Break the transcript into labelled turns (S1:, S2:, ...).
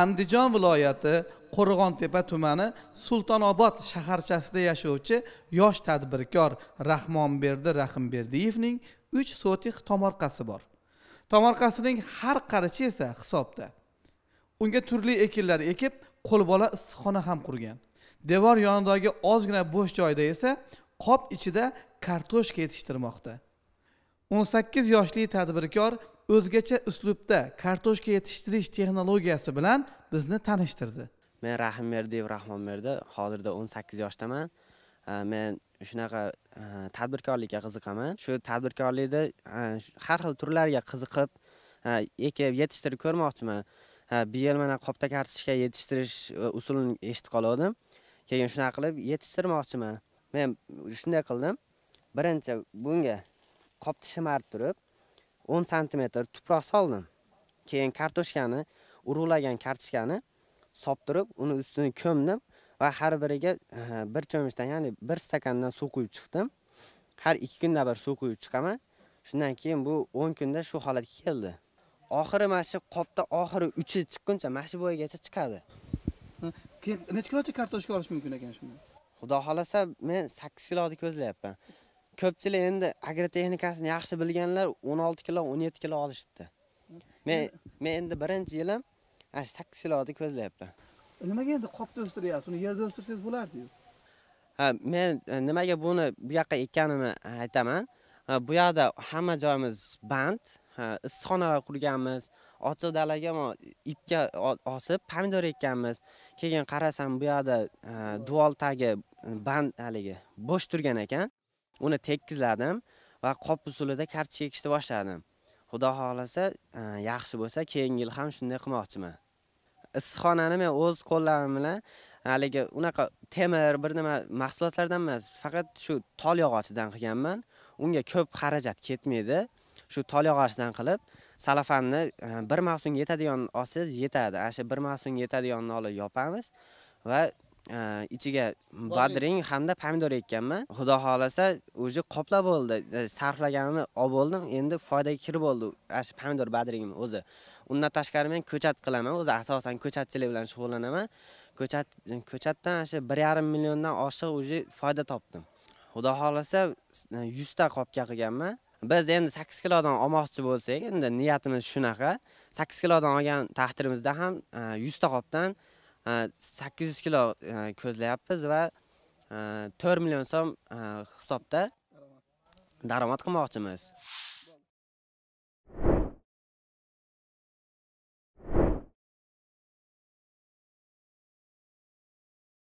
S1: andijon viloyati qo'rg'ontepa tumani sultonobod shaharchasida yashovchi yosh tadbirkor rahmonberdi rahimberdiyevning uch sotix tomorqasi bor tomorqasining har qarichi esa hisobda unga turli ekinlar ekib qo'lbola issiqxona ham qurgan devor yonidagi ozgina bo'sh joyda esa qop ichida kartoshka yetishtirmoqda o'n sakkiz yoshli tadbirkor o'zgacha uslubda kartoshka yetishtirish texnologiyasi bilan bizni tanishtirdi
S2: men rahimberdiyev rahmonberdi hozirda o'n sakkiz yoshdaman men shunaqa e, tadbirkorlikka qiziqaman shu tadbirkorlikda e, har xil turlarga qiziqib e, ekib yetishtirib ko'rmoqchiman bu yil mana qopda kartoshka yetishtirish usulini eshitib qolgandim keyin shunaqa qilib yetishtirmoqchiman men shunday qildim birinchi bunga qopni shimarib turib 10 santimetr tuproq soldim keyin kartoshkani urug'lagan kartoshkani soptirib uni ustini ko'mdim va har biriga bir cho'michdan ya'ni bir stakandan suv quyib chiqdim har 2 kunda bir suv quyib chiqaman shundan keyin bu 10 kunda shu holatga keldi oxiri mana shu qopda oxiri uchi chiqquncha mana shu bo'ygacha chiqadi keyin necha kilocha kartoshka olish mumkin ekan shunda xudo xohlasa men 8 kiloni ko'zlayapman ko'pchilik endi agrotexnikasini yaxshi bilganlar 16 kilo 17 kilo olishdi men men endi birinchi yilim ana 8 kiloni ko'zlayapman nimaga endi qopda o'stiryapsiz uni yerda o'stirsangiz bo'lardi-yu. ha men e, nimaga buni bu yoqqa ekkanimni e, aytaman e, bu yoqda hamma joyimiz band issiqxonalar qurganmiz ochiq dalaga ikki osib pomidor ekkanmiz keyin qarasam bu yoqda dual tagi band haligi bo'sh turgan ekan uni tekkizladim va qop usulida karta chekishni boshladim xudo xohlasa e, yaxshi bo'lsa keyingi yil ham shunday qilmoqchiman issiqxonani men o'z qo'llarim bilan haligi unaqa temir bir nima mahsulotlardan emas faqat shu tol yog'ochidan qilganman unga ko'p xarajat ketmaydi shu tol yog'ochidan qilib salafanni e, bir mavsumga yetadigan olsangiz yetadi ana shu bir mavsumga yetadiganini olib yopamiz va Э, ichiga bodring hamda pomidor ekkanman xudo xohlasa уже qoplab bo'ldi э, sarflaganimni olib bo'ldim endi foydaga kirib ana shu pomidor bodringim o'zi undan tashqari men ko'chat qilaman o'zi asosan ko'chatchilik bilan shug'ullanaman ko'chat ko'chatdan shu bir yarim milliondan oshiq уже foyda topdim xudo xohlasa e, yuzta qopga qilganman biz endi sakkiz kilodan olmoqchi bo'lsak endi niyatimiz shunaqa sakkiz kilodan olgan taqdirimizda ham e, yuzta qopdan 800 kilo e, ko'zlayapmiz va 4 e, million so'm e, hisobda daromad qilmoqchimiz